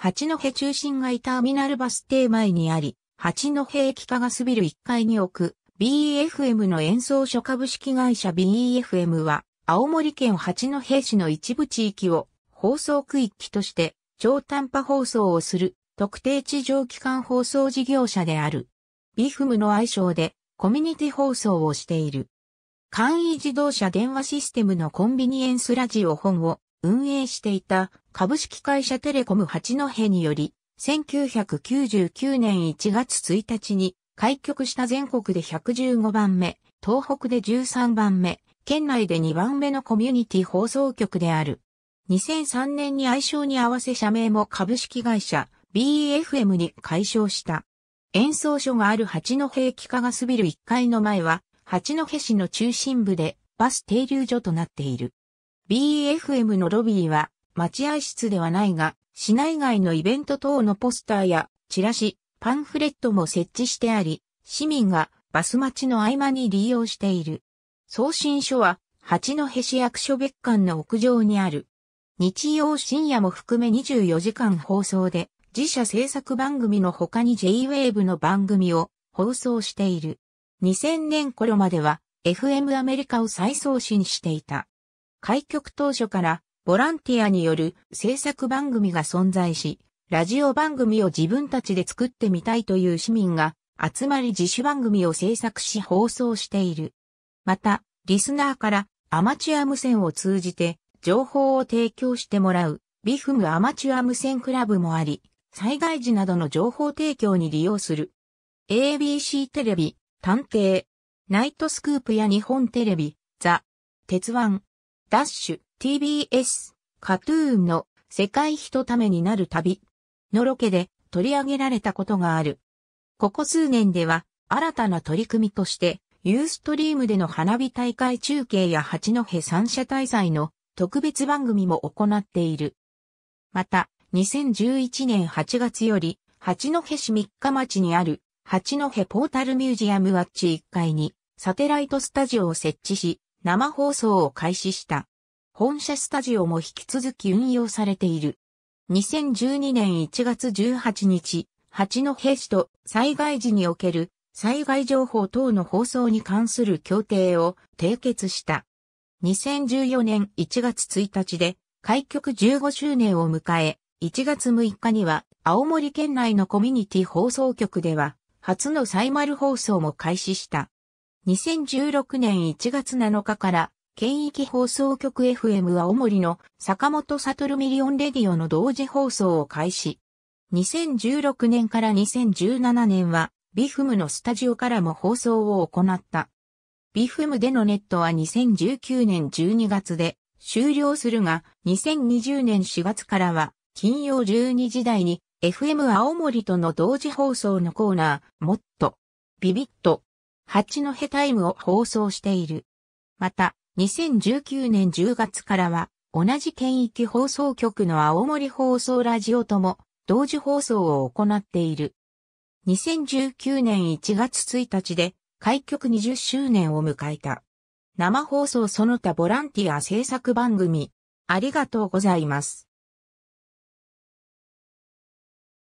八戸中心街ターミナルバス停前にあり、八戸駅化がすビル1階に置く BEFM の演奏所株式会社 BEFM は、青森県八戸市の一部地域を放送区域として超短波放送をする特定地上機関放送事業者である。BFM の愛称でコミュニティ放送をしている。簡易自動車電話システムのコンビニエンスラジオ本を運営していた株式会社テレコム八戸により、1999年1月1日に開局した全国で115番目、東北で13番目、県内で2番目のコミュニティ放送局である。2003年に愛称に合わせ社名も株式会社 BFM に改称した。演奏所がある八戸駅加がすびる1階の前は、八戸市の中心部でバス停留所となっている。BFM のロビーは、待合室ではないが、市内外のイベント等のポスターや、チラシ、パンフレットも設置してあり、市民がバス待ちの合間に利用している。送信所は、八戸市役所別館の屋上にある。日曜深夜も含め24時間放送で、自社制作番組の他に J-Wave の番組を放送している。2000年頃までは FM アメリカを再送信していた。開局当初からボランティアによる制作番組が存在し、ラジオ番組を自分たちで作ってみたいという市民が集まり自主番組を制作し放送している。また、リスナーからアマチュア無線を通じて情報を提供してもらうビフムアマチュア無線クラブもあり、災害時などの情報提供に利用する。ABC テレビ、探偵、ナイトスクープや日本テレビ、ザ、鉄腕、ダッシュ TBS カトゥーンの世界人ためになる旅のロケで取り上げられたことがある。ここ数年では新たな取り組みとしてユーストリームでの花火大会中継や八戸三社大祭の特別番組も行っている。また、2011年8月より、八戸市三日町にある八戸ポータルミュージアムワッチ1階にサテライトスタジオを設置し、生放送を開始した。本社スタジオも引き続き運用されている。2012年1月18日、八戸市と災害時における災害情報等の放送に関する協定を締結した。2014年1月1日で開局15周年を迎え、1月6日には青森県内のコミュニティ放送局では初のサイマル放送も開始した。2016年1月7日から県域放送局 FM は青森の坂本悟ミリオンレディオの同時放送を開始。2016年から2017年はビフムのスタジオからも放送を行った。ビフムでのネットは2019年12月で終了するが2020年4月からは金曜12時台に FM 青森との同時放送のコーナー、もっと、ビビッと八戸タイムを放送している。また、2019年10月からは、同じ県域放送局の青森放送ラジオとも、同時放送を行っている。2019年1月1日で、開局20周年を迎えた。生放送その他ボランティア制作番組、ありがとうございます。